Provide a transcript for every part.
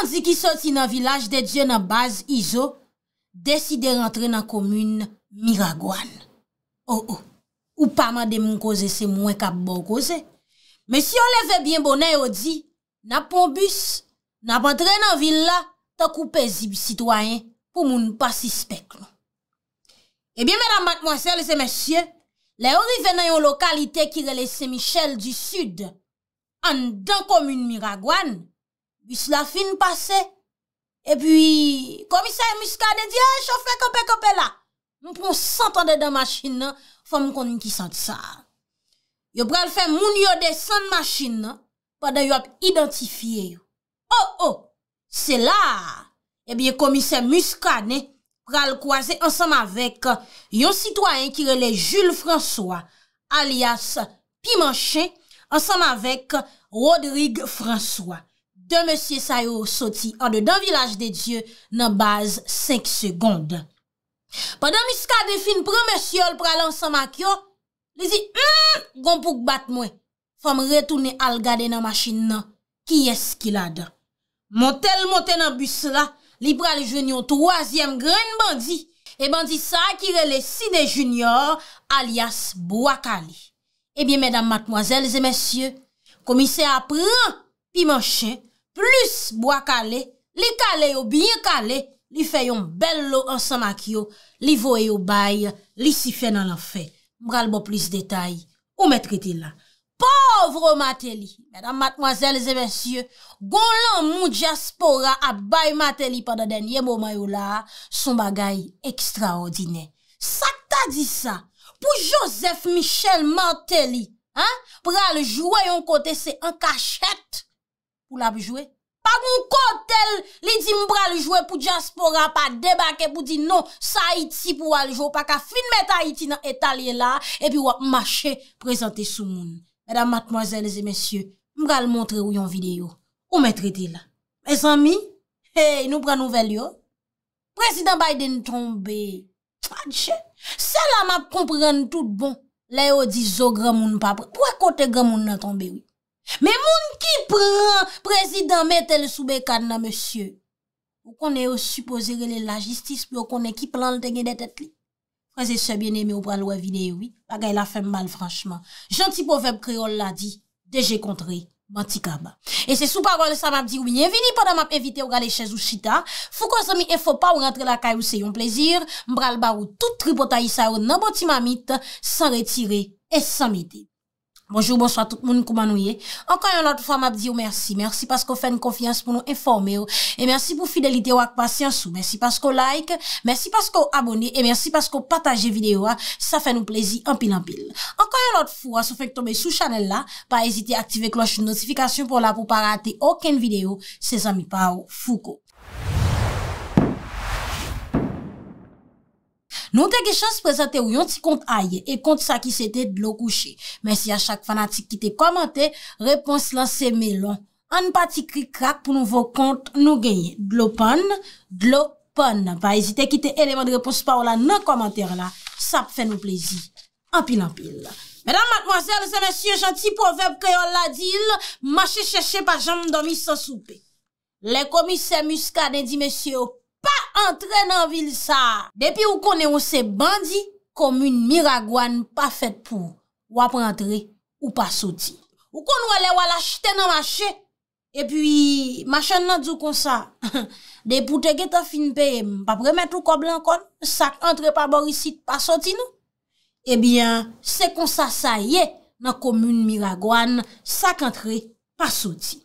mandi ki soti nan vilaj de dje nan baz Izo, deside rentre nan komune Miragouane. Oh, oh. Ou ou, ou pama de moun koze se mwen kap bo koze, men bon si yo leve bien bonen yo di, nan pon bus, nan pantre nan vilaj, ta koupe zib sitwayen pou moun pasi spek. Non. E eh bien menan matmwansel se mensyen, le yo rive nan yon lokalite ki rele se Michel du sud, an dan komune Miragouane, Bis la fin pase, e pi komisè Muska de di, a, eh, chan fè kope kope la. Moun proun 100 an de da machin, fò moun konnoun ki sante sa. Yo proun fè moun yo de 100 machin, pa da yo ap identifiye yo. Oh oh, se la, e eh biye komisè Muska de proun kwaze ansanm avèk yon sitwaen ki rele Jules François, alias Pimanché, ansanm avèk euh, Rodrigue François. de M. Sayo Soti an de dan Vilaj de Diyo nan baz 5 segonde. Padam iska defin pran M. al pralansan makyo, li zi, Gompouk bat mwen, fam retounen al gade nan machin nan, ki eski la dan. Montel monten nan bus la, li pral jwenyon 3e gren bandi, e bandi sa akire le 6e jenyon alias Boakali. Ebyen, eh M. Matmoazel, zi M. Komise apren, pi manchen, plus bwa kale, li kale yo binye kale, li feyon bel lo ansan makyo, li voye yo bay, li si fè nan an fè. Mbral bo plis detay, ou metriti la. Povre Mateli, mèdam matmoazèl zè mèsyè, goun lan moun diaspora ap bay Mateli padan denye mou mayou la, son bagay ekstraordinè. Sa ta di sa, pou Joseph Michel Mateli, mbral jouayon kote se an kachèt, Ou la pou jwe? Pak moun kotel li di mbra li jwe pou diaspora pa debake pou di non sa Haiti pou wale jwe. Pak a filmet Haiti nan etalye la. E pi wap mache prezante sou moun. Mèdam matmoazèles et mèsyè, mbral montre ou yon video. Ou mètre di la? Mè san mi? Hey, nou pran nouvel yo? President Biden tombe. Twa dje? Se la map komprene tout bon. La yo di zo gramoun papre. Pwa kote gramoun nan tombe wè? Me moun ki pran prezidant metel soube kad na monsye Ou konen yo supposere le la jistis Pe ou konen ki planl te genet et li Prezid se biene me ou pral wavine yoi Pagay la fem mal franchman Janti povem kreol la di Deje kontre, bantika ba E se sou parol sa mab di winyen vini Padam ap evite ou gale chez ou chita Fou kon se mi e fo pa ou rentre la kay ou se yon plezir Mbral bar ou tout tri pota yisa ou naboti mamit San retire et san mide Bonjou, bonsoit tout moun koumanouye. Ankan yon lot fwa mab diyo oh, mersi. Mersi paskou fèn konfians pou nou informe yo. Oh. E mersi pou fidelite yo oh, ak pasyansou. Mersi paskou like. Mersi paskou abone. E mersi paskou pataje video yo. Sa fèn nou plezi anpin anpin. Ankan yon lot fwa sou fèn k tombe sou chanel la. Pa ezite aktive kloche notifikasyon pou la pou pa rate oken video. Se zami pa ou fouko. Nou te ge chans prezante ou yon ti kont aye, e kont sa ki se te dlo kouche. Men si a chak fanatik ki te komante, repons lan se me lon. An pa ti krik krak pou nou vo kont nou genye. Dlo pon, dlo pon. Va ezite ki te eleman repos pa ou la nan komante la. Sa pe fe nou plezi. An pin an pin la. Medan matmoazel, zan men sye janti poveb kreol la dil, manche cheshe pa jom domi san soupe. Le komise muskade di men sye yo. pa entre nan vil sa. Depi ou konen ou se bandi, komoun Miragwan pa fet pou, wap entre ou pa soti. Ou kon wale wala chite nan mache, epi mache nan djou kon sa, depou te geto finpe, papre metou koblan kon, sak entre pa bor isi, pa soti nou. Ebyen, se kon sa, sa ye, nan komoun Miragwan, sak entre, pa soti.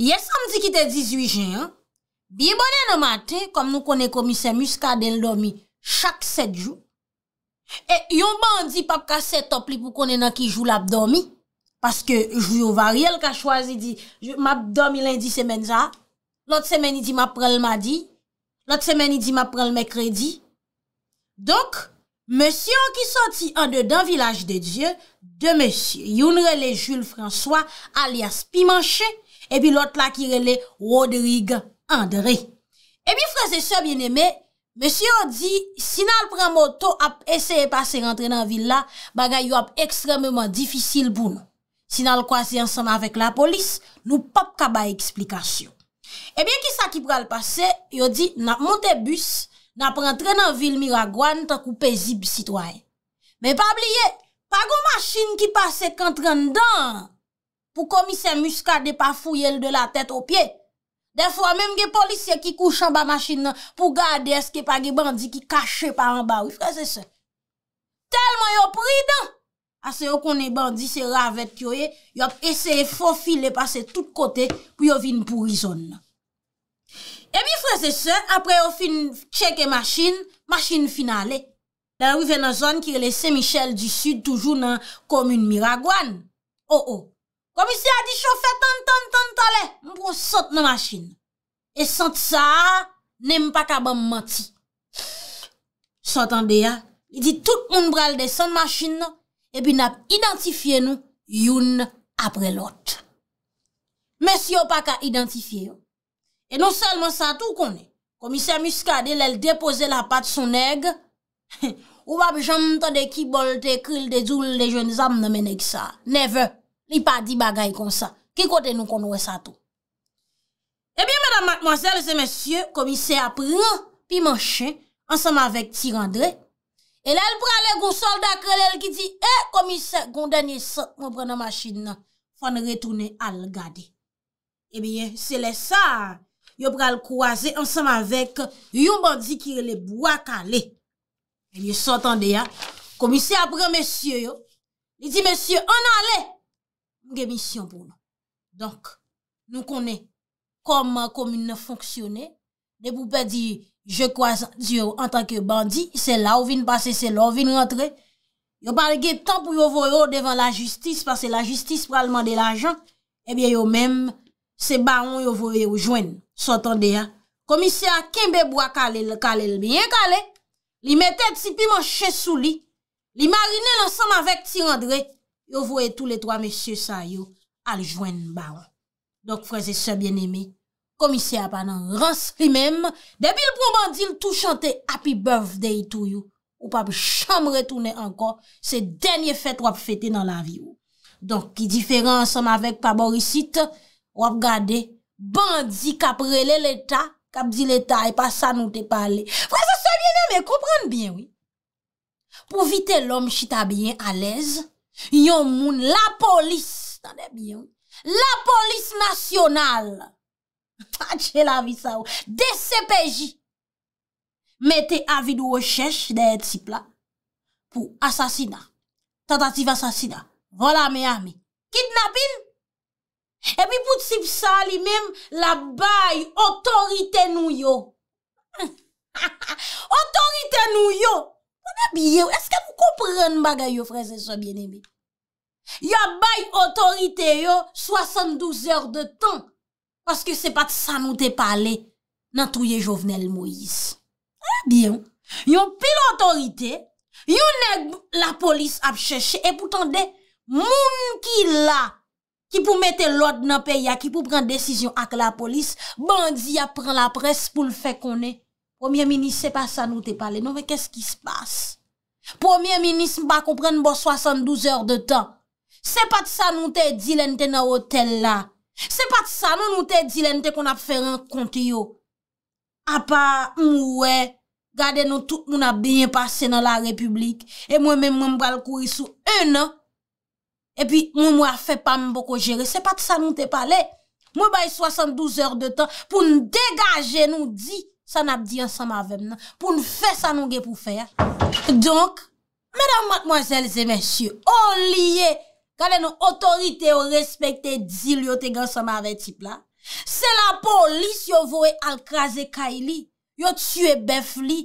Ye samdi ki te 18 jen, an, Bi bonè nan matè, kom nou konè komise muska den l domi chak 7 jou, e yon ban di pap kase top li pou konè nan ki jou l ap domi, paske jou yon variel ka chwazi di, ma ap domi l indi semen za, lot semen idi ma prel ma di, lot semen idi ma prel me kredi. Donk, mèsyon ki soti an de dan vilaj de dje, de mèsyon, yon rele Jules François alias Pimanché, e bi lot la ki rele Rodrigue. André, e eh mi fraze se bien eme, mèsy yo di, si nan pran moto ap eseye pase rentre nan vil la, baga yo ap ekstremement difisil pou nou. Si nan kwa si ansan avèk la polis, nou pap kaba eksplikasyon. E eh bien ki sa ki pral pase, yo di, nan monte bus, nan pran tre nan vil mi ragwan takou pe zib sitway. Mè pa bliye, pa go masin ki pase kentren dan, pou komi se muskade pa fuyel de la tèt o pye. Da fwa mèm ge polisye ki kouch an ba machin nan pou gade eske pa ge bandi ki kache pa an ba wifre se sen. Talman yo priden ase ah, yo konen bandi se ravet kyo ye, yo eseye fonfile pase tout kote pou yo vin pou rizon nan. Emi fwe se sen apre yo fin cheke machin, machin finalè. Dan wive nan zon ki rele Se Michel di sud toujou nan komun Miragwan. O-o. Oh, oh. Komisye a di chofè tan tan tan talè, m pou sot nan masjine. E sot sa, nem pa ka bom mati. Sot an de ya, i di tout moun bral de sot masjine nou, e bin ap identifiye nou youn apre lot. Mè si yo pa ka identifiye yo. E non selman sa tout konè. Komisye a miska de lèl depose la pat sonèg, ou ap jantan de kibol, de kril, de doul, de jen zam nan menèk sa. Neveu. li pa di bagay kon sa, ki kote nou kon ouwe sa tou. Ebyen, eh madame, mademoiselle, se monsye, komise apren, pi manche, ansam avèk tirandre, e lèl pralè goun soldak, lèl ki di, e eh, komise, goun denye sa, moun prena masjid nan, fwane retounè al gade. Ebyen, eh se lè sa, yo pral kouaze ansam avèk yon bandi ki lèl boak ale. Ebyen, sotan de ya, komise apren monsye yo, li di monsye, an ale, Mge misyon pou nou. Donk, nou konen koman komine fonksyonen, debou pe di, je kwa di yo an tanke bandi, se la ou vin pase, se la ou vin rentre, yo balge tan pou yo vo yo devan la justis, parce la justis pralman de la jan, ebyen yo men se baron yo vo yo joen, sotan de ya. Komisya kembe bo akale, le kale, le bie kale, li mette tsi pi manche sou li, li marine lansan avèk ti rentre, Yo voye tou le 3 mesye sa yo al jwen baran. Dok freze se bien eme, komise apan an ransri mem, debil pou mandil tou chante Happy Birthday tou yo, ou pap chanm retoune anko, se denye fete wap fete nan la vi yo. Donk ki diferan ansam avek pa borisite, wap gade, bandi kap rele l'eta, kap di l'eta e pa sa nou te pale. Freze se bien eme, komprende bien, pou vite l'om chita bien alèz, Yon moun la polis, tanèm yon, la polis nasyonal. Tache la vi sa ou, de sepeji. Mè te avid ou o chèche de et sipla pou asasina. Tata tiv asasina, wala me ame. Kitnabin. E mi pou tsep sa li mem la bay otorite nou yo. Otorite nou yo. Anabiyen, eske mou kompren bagay yo freze so biene mi? Ya bay otorite yo 72 or de tan, paske se pat sa nou te pale nan touye jovenel Moïse. Anabiyen, yon pe l'otorite, yon ek la polis ap chèche, epoutan de, moun ki la, ki pou mette lot nan pe ya, ki pou pren desisyon ak la polis, bandi ya pren la pres pou l'fè konè. Premier ministre, se pa sa nou te pale, nou ve kèsk ki se passe? Premier ministre, mba kompren nou bo 72 or de tan. Se pa sa nou te di lente nou hotel la. Se pa sa nou nou te di lente kon ap fèr an konti yo. A pa mwè, gade nou tout moun ap binye pase nan la republik. E mwen mwen mbal kouri sou 1 an. E pi mwen mwa fè pa mbo ko jere. Se pa sa nou te pale. Mwen bay 72 or de tan pou nou degaje nou di. San ap di yon sam avem nan, pou nou fè san nou ge pou fè. Donk, mèdam matmozèl zè mèsyè, o liye gade nou otorite ou respekte di liyo te gen sam avem tipla, se la polis yo voue al kaze kai li, yo tue bef li.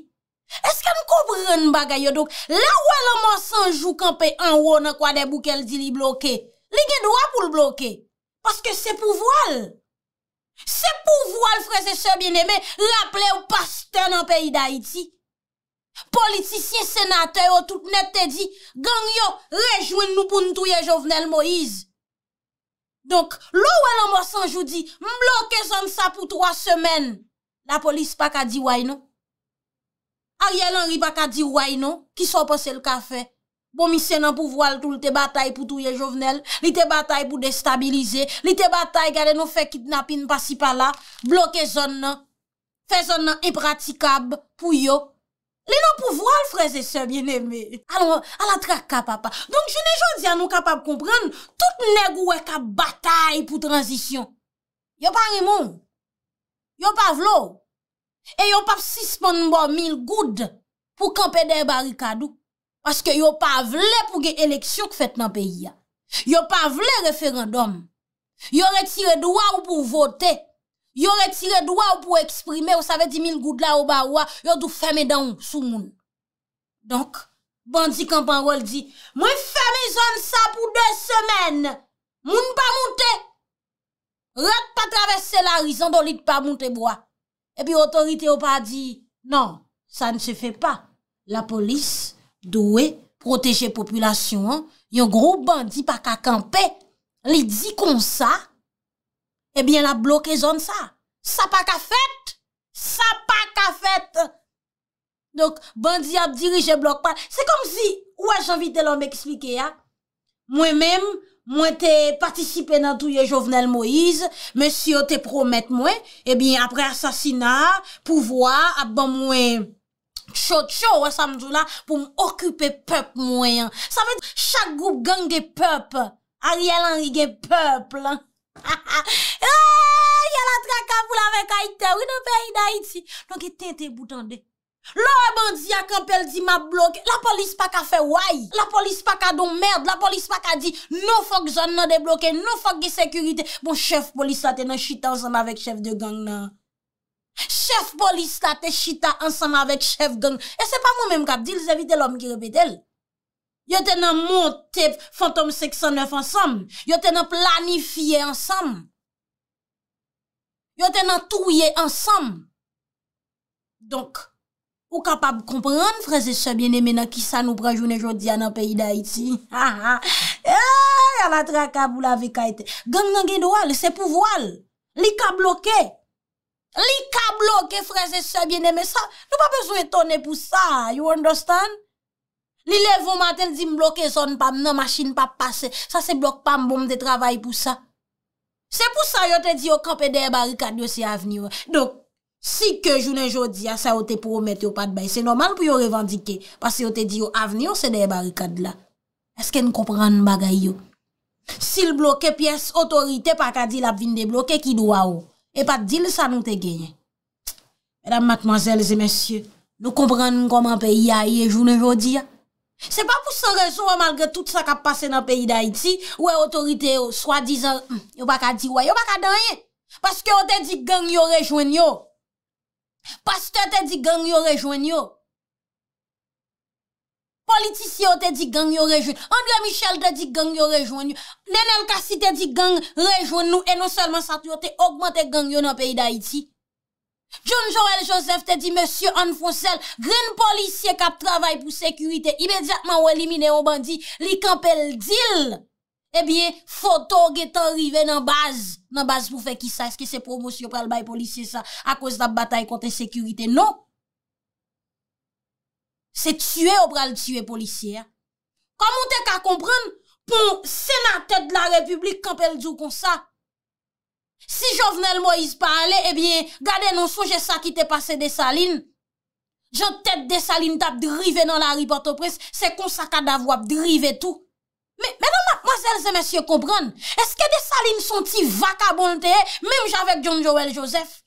Eske nou koubren bagay yo dok, la wè la mòsanjou kanpe an wò nan kwa debou ke li di li bloke, li gen dwa pou li bloke, paske se pou voal. Se pou vou al freze se bieneme, la ple ou pas ten an peyi da iti. Politisyen senate ou tout net te di, gang yo, rejouen nou pou nou touye jovenel Moïse. Donk, lò wè lan mò sanjou di, mblokè zon sa pou 3 semen. La polis pa ka di waj non. Ariel Henry pa ka di waj non, ki so posel ka fey. Bo misè nan pou voal tout te batay pou touye jovenel, li te batay pou destabilize, li te batay gade nou fe kitnapin pasi pala, bloke zon nan, fe zon nan ipratikab pou yo. Li nan pou voal freze se bieneme. A la trak ka papa. Donk jene jodi an nou kapab kompren, tout nek ouwe ka batay pou transisyon. Yo pa rimon, yo pa vlo, e yo pa fsisman mbo mil goud pou kampe de barikadou. Paske yo pa vle pou ge eleksyon k fèt nan peyi ya. Yo pa vle referendom. Yo re tire dwa ou pou vote. Yo re tire dwa ou pou eksprime. Ou save 10.000 goudla ou ba oua. Yo dou fème dan ou sou moun. Donk, bandi kampan wol di, mwen fème zon sa pou 2 semen. Moun pa moun te. Rek pa travesse la rizan do li te pa moun te bwa. E pi otorite ou pa di, nan, sa ne se fè pa. La polis, Dowe, proteje populasyon, yon gro bandi pa kakampe, li di kon sa, ebyen la blok e zon sa. Sa pa ka fet, sa pa ka fet. Donk, bandi ap dirije blok pa, se komzi, waj anvite lom me ekslike ya. Mwen menm, mwen te patisipe nan touye jovenel Moise, men si yo te promet mwen, ebyen apre asasina, pouvoa, ap ban mwen... Tcho tcho wè sa mdou la pou m'okupè pep mwen. Sa vè chak goup gang de pep. Ariel Henry de pep lan. Ya la trakaboul avèk Haiti. Ou yon peri d'Haiti. Donke tente boutan de. Lò e bandi akampèl di m'a blok. La polis pa ka fè wèy. La polis pa ka don mèrd. La polis pa ka di. Non fok zon nan de blokè. Non fok de sekurite. Bon chef polis sa te nan chite ansanm avèk chef de gang nan. Chef polis la te chita ansam avèk chef gang. E se pa mou mèm kap, di lè evite lòm ki rebèdèl. Yo te nan monte fantom 609 ansam. Yo te nan planifiye ansam. Yo te nan touye ansam. Donk, pou kapab kompran freze se biene mena ki sa nou pranjoune jodi an an peyi da iti. E a la trakab ou la vekaitè. Gang nan gen do al, se pou vo al. Li ka blokè. Li ka bloke freze sebyen eme sa, nou pa bezou etone pou sa, you understand? Li levou maten di mbloke zon pa mnen masin pa pase, sa se blok pa mboum de travay pou sa. Se pou sa yo te di yo kape dey barikad yo se aveni yo. Donk, si ke jounen jodi a sa yo te promet yo pat bay, se normal pou yo revandike. Pas yo te di yo aveni yo se dey barikad la. Eske n kopran bagay yo? Si l bloke piyes otorite pa ka di la pvin dey bloke ki do a ou. Oh? E pa dil sa nou te genyen. E da matmazelze mensyen, nou komprennen koman peyi a ye jounen jodi a. Se pa pou se reso a malgre tout sa ka pase nan peyi da iti, ou e otorite yo swa dizan, hmm, yo baka diwa, yo baka danyen. Paske yo te di gang yo rejwen yo. Paske yo te di gang yo rejwen yo. Politisi yo te di gang yo rejoune. Andrea Michel te di gang yo rejoune. Nen el kasi te di gang rejoune nou. E non selman sa ti yo te augmente gang yo nan peyi da iti. John Joel Joseph te di, Monsieur Anne Fonselle, Gren policie kap travay pou sekurite, imediatman ou elimine ou bandi, li kapel dil. Ebyen, eh foto getan rive nan baz, nan baz pou fe ki sa, eske se promos yo pral bay policie sa, a koz da batay konten sekurite. Non, Se tue ou pral tue policier. Koman te ka kompran pou senatet la republik kapel djou kon sa? Si jo venel Moïse pa ale, ebyen, eh gade nou souje sa ki te pase desaline. Jo tet desaline tap drive nan la ripotopres, se kon sa ka davwa ap drive tou. Menon, mwazelze, mwen se kompran, eske desaline son ti vaka bon te e, menm javek John Joel Joseph?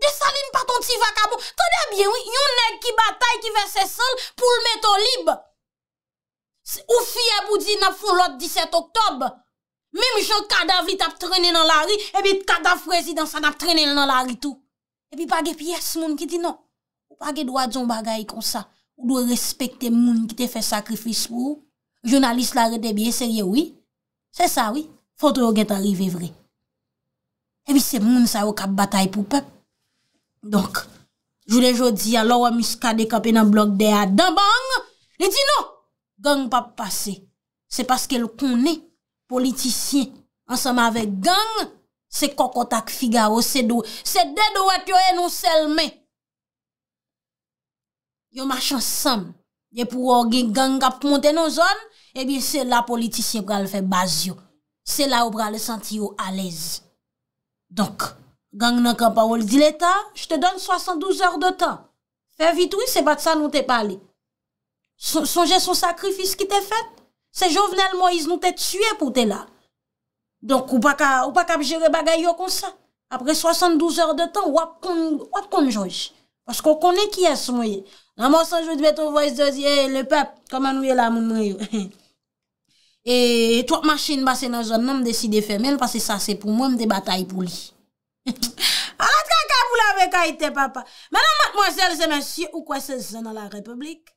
Desaline paton ti va kabou. Tadebyen, yon neg ki batay ki ve se sol pou l meto libe. Ou fyeb non. ou di nap foun lot 17 oktob. Meme chan kadaf li tap trene nan la ri, ebi kadaf prezidansa nap trene nan la ri tou. Ebi page piyes moun ki di nan. Ou page doa djon bagay kon sa. Ou doa respekte moun ki te fe sakrifis pou. Jounalist lare debye, serye oui. Se sa oui, fote ou gen te arrive vre. Ebi se moun sa ou kap batay pou pep. Donk, jou de jodi, alo wè miska de kapè nan blok de a, dan bang, li di nou, gang pap pase. Se paske l konè, politisyen, ansam avè gang, se kokotak figa ou se do, se dedo wè kyo en ou selme. Yo mach ansam, ye pou wò gen gang kap montè nou zon, e bi se la politisyen pral fè baz yo. Se la ou pral le senti yo alez. Donk, Gang nan kapawol, di leta, jte don 72 or de tan. Fe vitou, se bat sa nou te pale. Sonje son sakrifis ki te fete. Se jovenel Moïse nou te tue pou te la. Donk ou pa kap jere bagay yo kon sa. Apre 72 or de tan, wap kon joj. Pasko konen ki es Moïse. Nan monsan joute beto voise de zi, hey eh, le pep, koman nou ye la moun Moïse. Et wap machin basen nan zon nan m de si de femen, pasen sa se pou m, m de batay pou li. Parat kaka pou lave kwa ite papa Manan matmoselle zemensye Ou kwa se zan nan la republik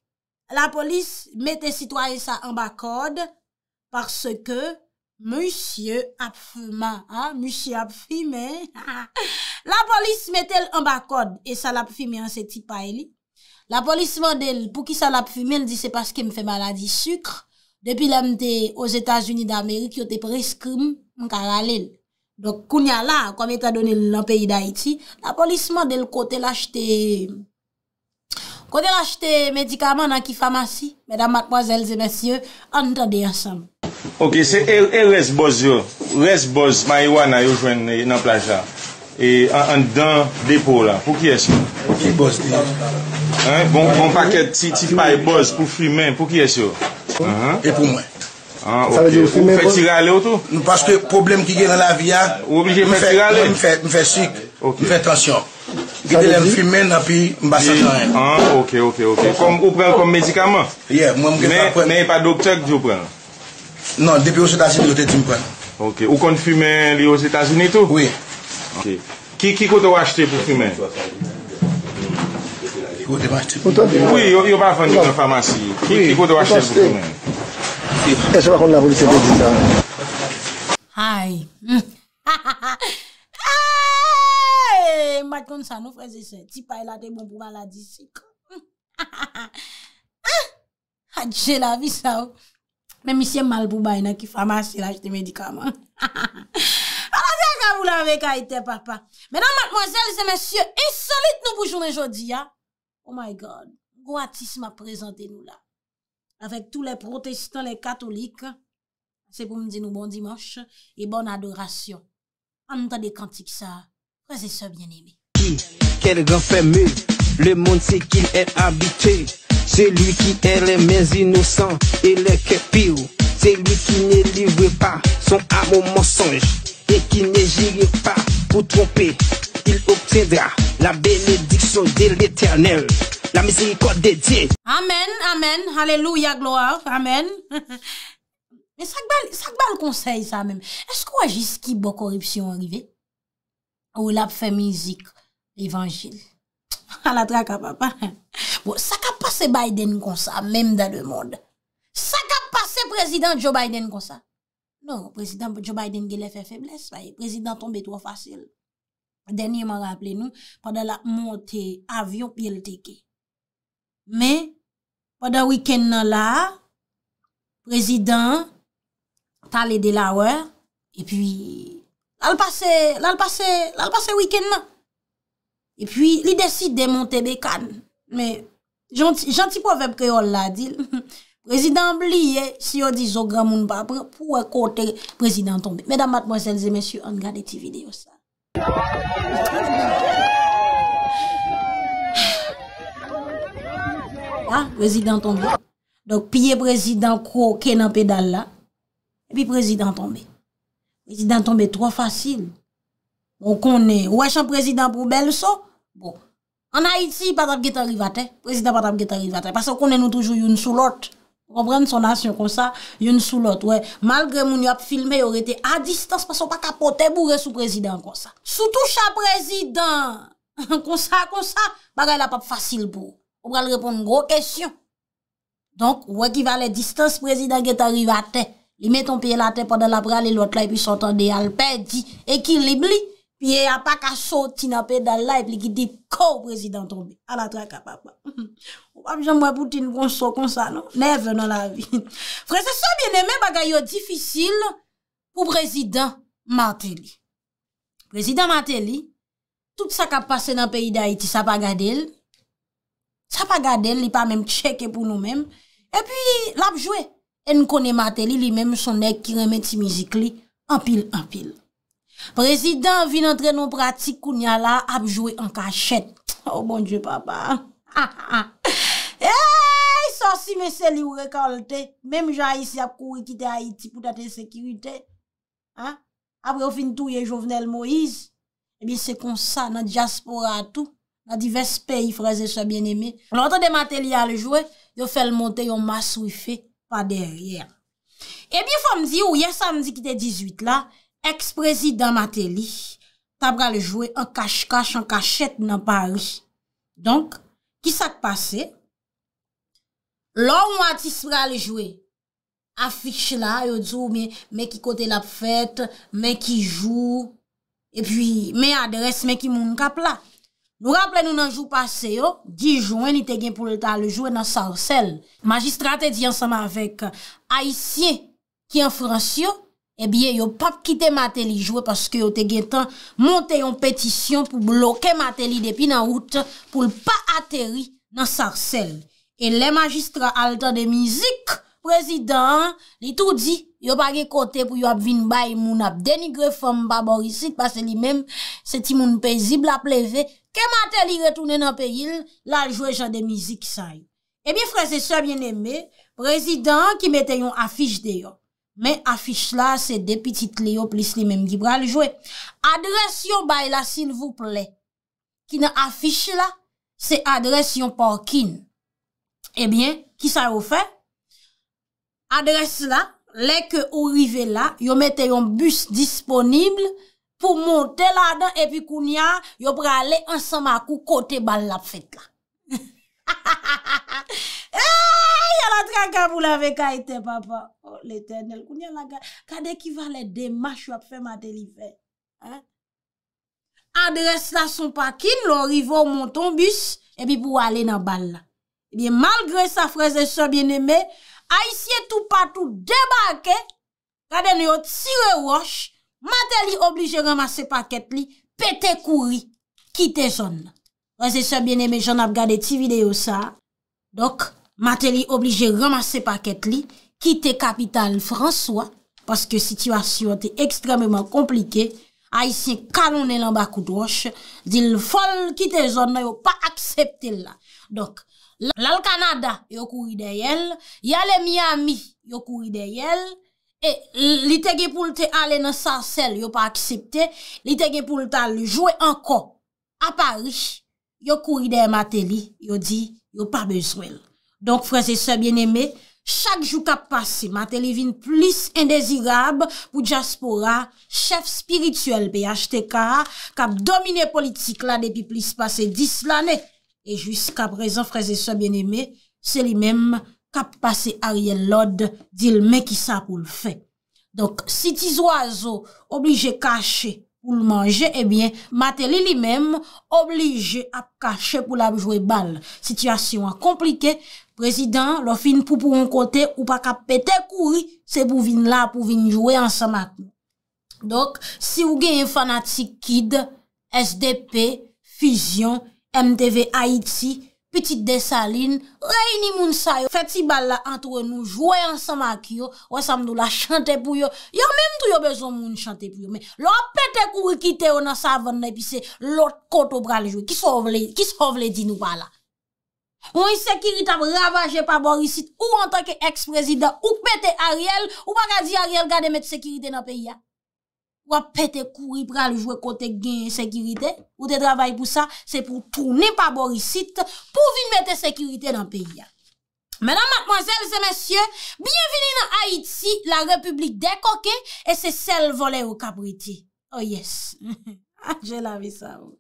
La polis mette sitwaye sa An bak kode Parse ke Monsye ap fuma Monsye ap fime La polis mette l an bak kode E sa l ap fime an se ti pa el La polis vande l pou ki sa l ap fime El di se paske m fe maladi suk Depi la m te os Etats-Unis d'Amerik Yo te pres koum M ka l alel Dok kounya la, koume ta donil nan peyi da iti, la polisman del kote lache te medikaman nan ki famasi, medan matmoz elze mesye, anta de yasam. Ok, se el res boz yo, res boz may wana yo jwen nan plaja, e, an dan depo la, pou ki es yo? Ki boz de yo. Bon, bon paket ti fay boz pou fi men, pou ki es yo? E pou mwen. An, ah, okey, ou fèk si gale ou tou? Nou paske problem ki gen nan la via, ou oblije fèk si gale? Mwen fèk, mwen fèk sik, mwen fèk tansyon. Gede lè mwen fume nan pi, mwen basat nan lè. An, okey, okey, okey. Kon, ou pren kon medikaman? Yeah, mwen mwen gen fèk pren. Mè, mè yon pa doktek, di ou pren? Non, depi ou se tasin, di ou te ti mwen pren. Okey, ou kon fume li ou se tasin etou? Oui. Okey. Ki, ki kote wache te pou fume? Ki kote wache te pou fume? Oui, yo pa fande yon famasi E se wakon la voli se pedi sa. Hay! Ha ha ha! Hay! Mat kon sa nou feze se. Ti pay la de moun pou maladi se. Ha ha ha! Ha! Ha dije la vi sa ou. Oh. Men misye mal pou baye nan ki fama se la jte medikaman. Ha ha ha! Wala se akavou la ve kaite papa. Menan mat mansel se mensye insolite nou boujoun enjodi ya. Oh my God! Go atis ma prezante nou la. avec tous les protestants, les catholiques. C'est pour me dire nous bon dimanche et bonne adoration. En tant des cantiques ça, frères et sœurs bien-aimés. Quel grand fameux, le monde sait qu'il est habité. C'est lui qui est les mains innocents et les cœurs C'est lui qui ne livre pas son amour mensonge et qui ne gire pas pour tromper. Il obtiendra la bénédiction de l'éternel. La mizi yi kote de diye. Amen, amen, hallelujah, gloa, amen. Sak ba l konsey sa men? Esko waj iski bo koripsyon arrive? Ou la pfe mizik, evanjil? A la traka papa. Sak a pase Biden konsa, menm da le monde? Sak a pase prezident Joe Biden konsa? Non, prezident Joe Biden gile fe febles, prezident tombe to a fasil. Denye man rappele nou, pande la monte avyon pi el teke. Me, wada wiken nan la, prezident talede la wè, e pi, lal pase wiken nan. E pi, li deside monte bekan. Me, janti povem kreol la dil. Prezident liye, si yo di zogra moun ba, pou ekote prezident tombe. Medan matmozèlze, mèsyou, an gade ti video sa. Prezident tombe Dok piye prezident kro Kenan pedal la Epi prezident tombe Prezident tombe tro fasil Ou konen Ou wè chan prezident pou belso Bo An Haiti patap geta rivate Prezident patap geta rivate Paso konen nou toujou youn sou lot O pren son asyon kon sa Youn sou lot Malgre moun yop filme yore te a distans Paso pa kapote Bou re sou prezident kon sa Sou tou chan prezident Kon sa kon sa Bagay la pap fasil bo Ou wè e ki va le distans prezident Gè t'arrive a te Li mè ton piè la te Pendan non? la pral Li lòt la E pi sotan de alpè Di ekilibli Piè apak aso Ti na pe dal la E pi ki di Ko prezident ton bi A la tra ka papa Ou ap jan mwè pouti Nwè mwen so kon sa Nè vè nan la vi Prezident sou bienè Mè bagay yo difisil Po prezident Mateli Prezident Mateli Tout sa ka pase nan peyi da iti Sa pa gade lè Sa pa gade li pa mèm tcheke pou nou mèm. E pi, l ap jwe. En konè matè li, li mèm sonèk ki remè ti mizik li. Anpil, anpil. Prezident vin antre nou pratik koun ya la, ap jwe an kachet. Oh, bon djè papa. E, sò si mè se li ou rekolte. Mèm jan yisi ap kou wikite Haiti pou tate sekirite. Apre ou fin tou ye jovenel Moïse. E bi se konsa nan diaspora tou. La diversi peyi freze se bien eme. On ote de Mateli a le jwe, yo fel monte, yo mas wife, pa deryen. E bi fwa mzi ou ye samdi ki te 18 la, eks prezident Mateli tabra le jwe an kach kach, an kachet nan Paris. Donk, ki sa te pase? Lon wati se bra le jwe? Afikche la, yo djou men ki kote la pfet, men ki jou, e pi men adres men ki moun kap la. Nou rample nou nan jou pase yo, dijouen eh ni te gen pou lta le jwe nan sarsel. Magistra te di ansama avek Aisyen ki an frans yo, e bie yo pap kite mateli jwe paske yo te gen tan monte yon petisyon pou bloke mateli depi nan out pou lpa ateri nan sarsel. E le magistra al ta de mizik, prezident, li tou di, yo pa ge kote pou yo ap vin bay moun ap denigre fom baborisit paske li menm se ti moun pezib la pleve Kè matè li retounen an pe yil, la li jwè jan de mizik sa yon. Ebyen eh fran se so bien eme, prezident ki mette yon afish de yon. Men afish la se depitit li yo plis li menm gibra li jwè. Adres yon bay la sil vouple. Ki nan afish la, se adres yon parkin. Ebyen, eh ki sa ou fe? Adres la, leke ou rive la, yo mette yon bus disponible... pou monte la dan, epi kounya, yo prale ansan ma kou kote bal la fet la. Ya la traka pou la ve kaite, papa. Oh, l'Eternel, kounya la gade. Kade ki va le demache wap fe ma telife. Adres la son pakine, lo rivo monton bus, epi pou wale nan bal la. Ebi, malgre sa freze so bieneme, a isye tou patou debake, kade yo tire wosh, Mate li oblige ramase paket li, pete kouri, kite zon. Wese se bieneme, jen ap gade ti video sa. Dok, mate li oblige ramase paket li, kite kapital François, paske situasyon te ekstrememan komplike, ay si kanone lan bakou dwoche, dil fol kite zon, nou yo pa aksepte la. Dok, lal Kanada yo kouri de yel, yale Miami yo kouri de yel, E li tege pou lte ale nan sasel yo pa aksepte, li tege pou lte ale jouwe anko. A Parish, yo kou ide Mateli, yo di yo pa bezwel. Donk freze se bieneme, chak jou kap pase, Mateli vin plis indezirab pou Djaspora, chef spirituel pe HTK, kap domine politik la depi plis pase dis l'ane. E jysk kap rezon freze se bieneme, se li mem... kap pase a rye lod di l me ki sa pou l fe. Donk, si ti zo azo oblije kache pou l manje, ebyen, mate li li mem oblije ap kache pou l ap jwe bal. Sityasyon a komplike, prezident lo fin pou pou an kote ou pa kap pete kouri, se pou vin la pou vin jwe ansa mak. Donk, si ou gen fanatik kid, SDP, Fizyon, MTV Haiti, Petite desaline, reini moun sayo, feti bal la antre nou, jwoy ansama ak yo, wè sam nou la chante pou yo. Yo menm tou yo bezon moun chante pou yo, men lò apete kou wikite yo nan savan ne, pis se lò koto brale jo, ki so vle di nou bala. Moun sekirit ap ravaje pa borisit, ou an tanke eks prezident, ou pete Ariel, ou baka di Ariel gade met sekiriten apen ya. Ou apete kouri pral jouwe kote gen sekirite. Ou te travay pou sa, se pou tourne pa borisite, pou vin mette sekirite nan peyi ya. Menan matmanzèlze mensyè, bienveni nan Haïti, la republik dekoke, e se sel vole ou kapriti. Oh yes, je la vi sa ou.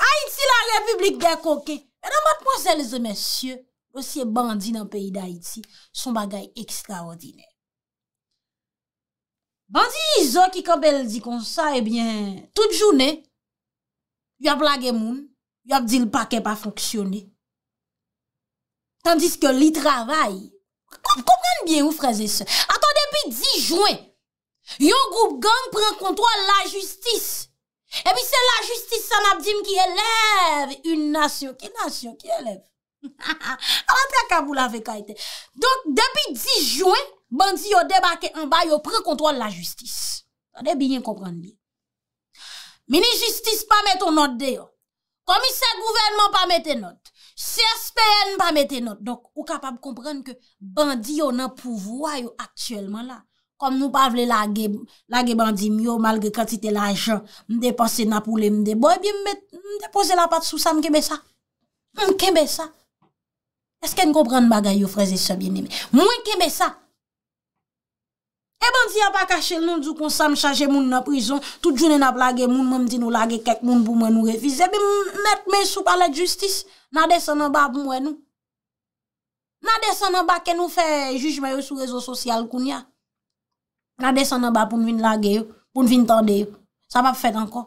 Haïti, la republik dekoke. Menan matmanzèlze mensyè, osye bandi nan peyi de Haïti, son bagay ekstraordinè. Bandi izo ki kabel di konsa, ebyen, eh tout jounen, yon blage moun, yon di l pakè pa fonksyonen. Tandis ke li travay, koumen bien ou freze se. Atan, depi di jounen, yon goup gam prekontwa la justis. Ebyen, eh se la justis sanabdim ki eleve yon nasyon ki nasyon ki eleve. Alapè ka bou lave kaiten. Donk, depi di jounen, Bandi yo debake an ba yo prekontrol la justis. Sade binye komprende mi. Mini justis pa mette ou not de yo. Komise gouvenman pa mette not. CSPN pa mette not. Donk ou kapab komprende ke bandi yo nan pouvoy yo aktuelman la. Kom nou pa vle lage bandi myo malge kantite l'ajan. Mde pase napoule mde boye. Mde pose la pat sou sa mkeme sa. Mkeme sa. Eske nko prende bagay yo freze se biene mi. Mwen keme sa. E bon di apakache loun djou kon sa m chaje moun nan prizon, tout joun en ap lage moun, mèm di nou lage kek moun pou mwen nou revize. E bi mèt mè sou palè justice, nan desan nan ba pou mwen nou. Nan desan nan ba ke nou fe jujme yo sou rezo sosyal koun ya. Nan desan nan ba pou m vin lage yo, pou m vin tande yo. Sa m ap fet anko.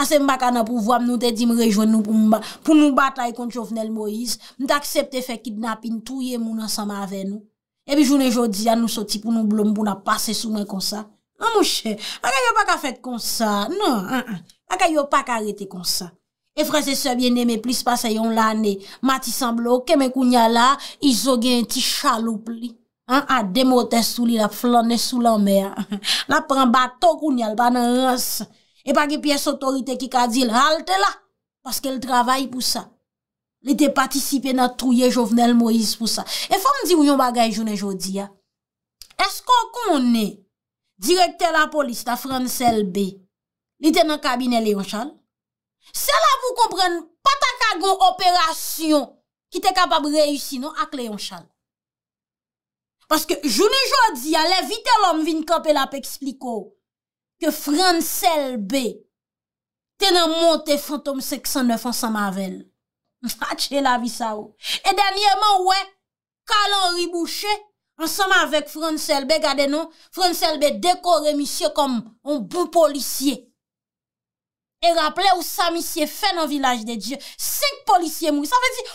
Ase m baka nan pou vwa m nou te di m rejwen nou pou m bat. Pou m bat la yon koun jovnel Moïse, m te aksepte fe kidnap in touye moun ansama ave nou. E bi joun e joudi an nou soti pou nou blou mbou na pase sou men konsa. An non, mouche, akay yo pa ka fet konsa. Non, akay yo pa ka rete konsa. E frese sebyen neme plis pase yon lane. Mati semblo keme kounya la, izo gen ti chaloup li. An ade moten sou li la flanen sou la mer. La pran bato kounyal pa nan rase. E pa ki piye sotorite ki ka di lalte la. Paske l travaye pou sa. Li te patisipe nan trouye jovenel Moïse pou sa. E fa m di ou yon bagay jounen jodi ya, esko kon moun ne, direkte la polis ta fran sel be, li te nan kabine Leonchal? Se la pou kompren pata kagon operasyon ki te kapab reyusino ak Leonchal. Paske jounen jodi ya, le vitel om vin kapela pe ekspliko ke fran sel be te nan monte fantom 609 ansan mavel. Ache la vi sa ou E danyeman ouwe Kalan ribouche Ansama avek Franselbe gade nou Franselbe dekore misye kom Bon policye E raple ou sa misye Fen an vilaj de Diyo 5 policye mou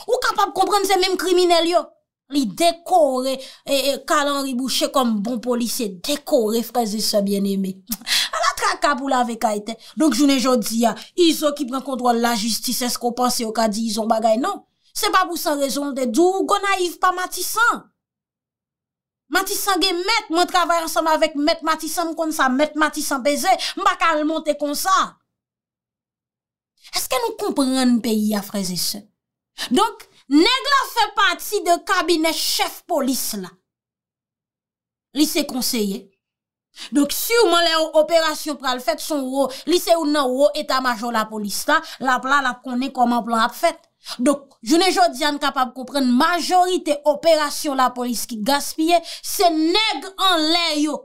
Ou kapab kompren se menm krimine liyo Li dekore e, e, Kalan ribouche kom bon policye Dekore freze se bien eme kakabou la ve kaiten. Donk jounen jo di ya, izo ki pren kontrol la justise, esko panse yo ka di izon bagay, non? Se babou san rezon de dou, gona yiv pa matisan. Matisan gen met, mwen travay ansan avek, met matisan mkon sa, met matisan beze, mbakal monte kon sa. Eske nou kompren peyi ya fraze se? Donk, neg la fe pati de kabinet chef polis la. Li se konseye, Donk si ou man lè ou operasyon pral fèt son wò, li se ou nan wò, eta majò la polis ta, la plal ap konè koman plal ap fèt. Donk, jounè jò diyan kapab koupren, majorite operasyon la polis ki gaspye, se neg an lè yo.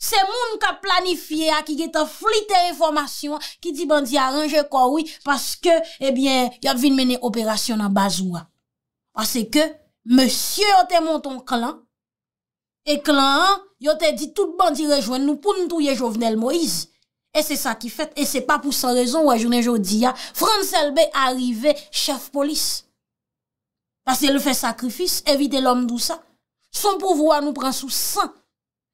Se moun kap planifiye a, ki geta flite informasyon, ki di bandi aranje kwa wè, paske, ebyen, yap vin menè operasyon nan bazou a. Paske, monsye o temon ton klan, E klan an, yo te di tout bandi rejwen nou pou nou touye Jovenel Moise E se sa ki fet, e se pa pou sa rezon wajounen jo di ya Franselbe arrive, chef polis Pase le fe sakrifis, evite l'om dou sa Son pouvo a nou pran sou san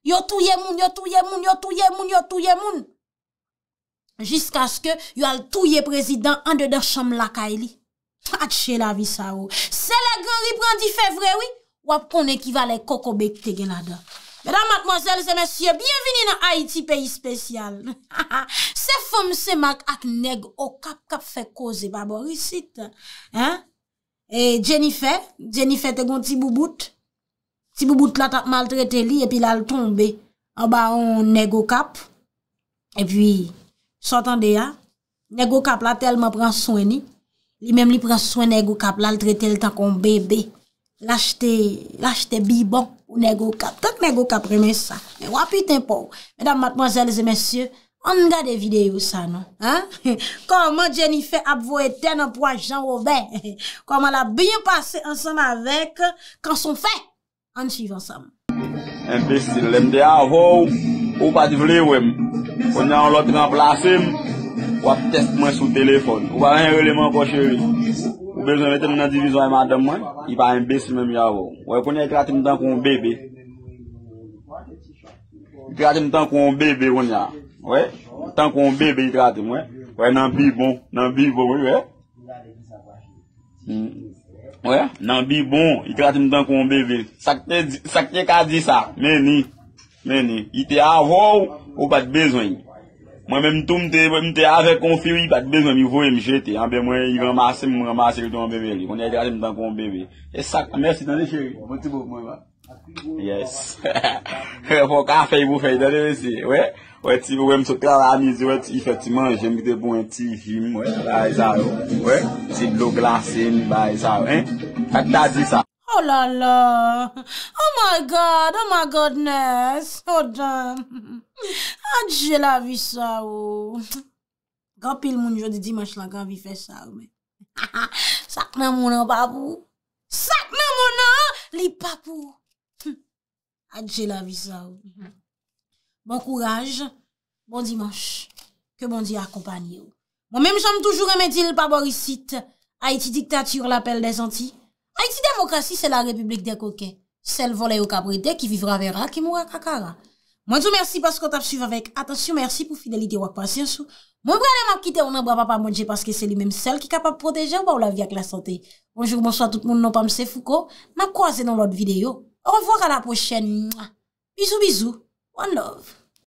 Yo touye moun, yo touye moun, yo touye moun, yo touye moun Jisk aske yo al touye prezident an de der chanm laka e li Atche la vi sa ou Se le gran ripran di fe vrewi wap kon e kival e koko bekte gen la da. Bedan matmozèl, se mèsyè, bienveni nan Haiti, peyi spèsyal. Se fòm se mak ak neg o kap kap fè koze, babo, risit. E bon, Jenife, Jenife te gon ti bouboute, ti bouboute la tak mal trete li, epi la l tombe, an ba on neg o kap, epi, sotan de ya, neg o kap la tel ma pran soeni, li mem li pran soen neg o kap, la l trete l tak on bebe, Lache te, lache te bi bon Ou negokap, tout negokap reme sa Mwen wap puten pou Mwen dam matman zelze men sye On nga de videyo sa non Koman jeni fe ap vo eten Anpwa jan wobè Koman la byen pase ansam avek Kanson fe, anjiv ansam Mwen de sil, lem de avou Ou pati vle wèm Mwen nan lop nan plasim Ou ap test mwen sou telefon Ou ban en releman poche wèm Ou bezwen vete nou nan divizwa e madan mwen, i pa en besi men mi avou. Ou e pwene yi krati nou tan kon bebe? Yi krati nou tan kon bebe wonyan. Ou e? Tan kon bebe yi krati mwen. Ou e nan bi bon. Nan bi bon. Ou e? Ou e? Nan bi bon. Yi krati nou tan kon bebe. Sak te, sak te ka di sa. Meni. Meni. Yi te avou ou pat bezwen yi. Mwen men mtou mte avè kon fiwi, bak bez nan mi vò m jete. Mwen mwen yi ramase, mwen ramase yi ton bebe li. Mwen yè di yade mtankou yon bebe. E sak. Mersi dan lè chèri. Mwen te bò mwen va. Yes. Fok an fey mou fey dan lè wè si. Wè? Wè ti wè msouk la wani zi wè ti ife ti manjè. Mwen te bò mwen ti jim wè. Wè? Ti blok glase mwen wè yi sa wè. Fak da di sa. Oh la la, oh my god, oh my godness, oh dan, adje la vi sa wou. Oh. Gapil moun jodi dimanche la, gavi fe sa wou men. Sak nan moun an papou, sak nan moun an li papou. Adje la vi sa wou. Oh. Bon kouraj, bon dimanche, ke bon di akompany wou. Oh. Bon men mèm chanm toujou remetil pa borisit, ha iti diktatiyour la pel de zanti. Ha iti demokrasi, se la republik di akoke. Sel vole yo kabrede, ki vivra vera, ki mwak akara. Mwen sou mersi paskot ap suyve avèk. Atansyon mersi pou fidelite wak pasyansou. Mwen brade m ap kite, ou nan bra pa pa mwajè paske se li mèm sel ki kapap proteje ou ba ou la vi ak la sante. Bonjouk, monswa, tout moun nan pa mse fouko. Ma kwa zè nan lot videyo. Ou anvoak, anaprochen. Bizou, bizou. One love.